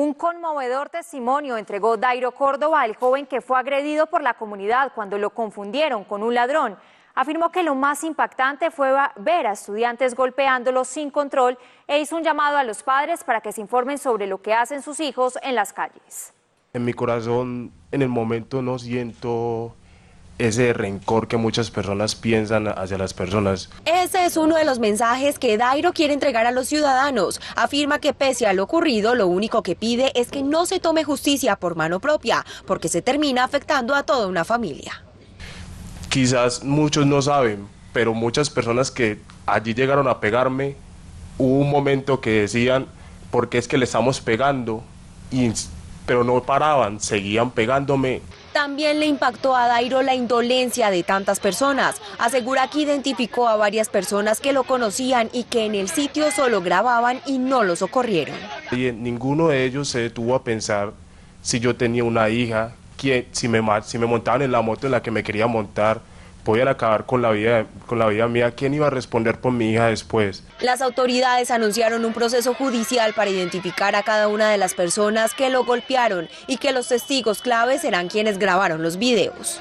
Un conmovedor testimonio entregó Dairo Córdoba, al joven que fue agredido por la comunidad cuando lo confundieron con un ladrón. Afirmó que lo más impactante fue ver a estudiantes golpeándolo sin control e hizo un llamado a los padres para que se informen sobre lo que hacen sus hijos en las calles. En mi corazón, en el momento, no siento ese rencor que muchas personas piensan hacia las personas. Ese es uno de los mensajes que Dairo quiere entregar a los ciudadanos. Afirma que pese a lo ocurrido, lo único que pide es que no se tome justicia por mano propia, porque se termina afectando a toda una familia. Quizás muchos no saben, pero muchas personas que allí llegaron a pegarme, hubo un momento que decían, porque es que le estamos pegando, pero no paraban, seguían pegándome. También le impactó a Dairo la indolencia de tantas personas. Asegura que identificó a varias personas que lo conocían y que en el sitio solo grababan y no lo socorrieron. Y ninguno de ellos se detuvo a pensar si yo tenía una hija, si, me, si me montaban en la moto en la que me quería montar, a acabar con la vida, con la vida mía, ¿quién iba a responder por mi hija después? Las autoridades anunciaron un proceso judicial para identificar a cada una de las personas que lo golpearon y que los testigos clave serán quienes grabaron los videos.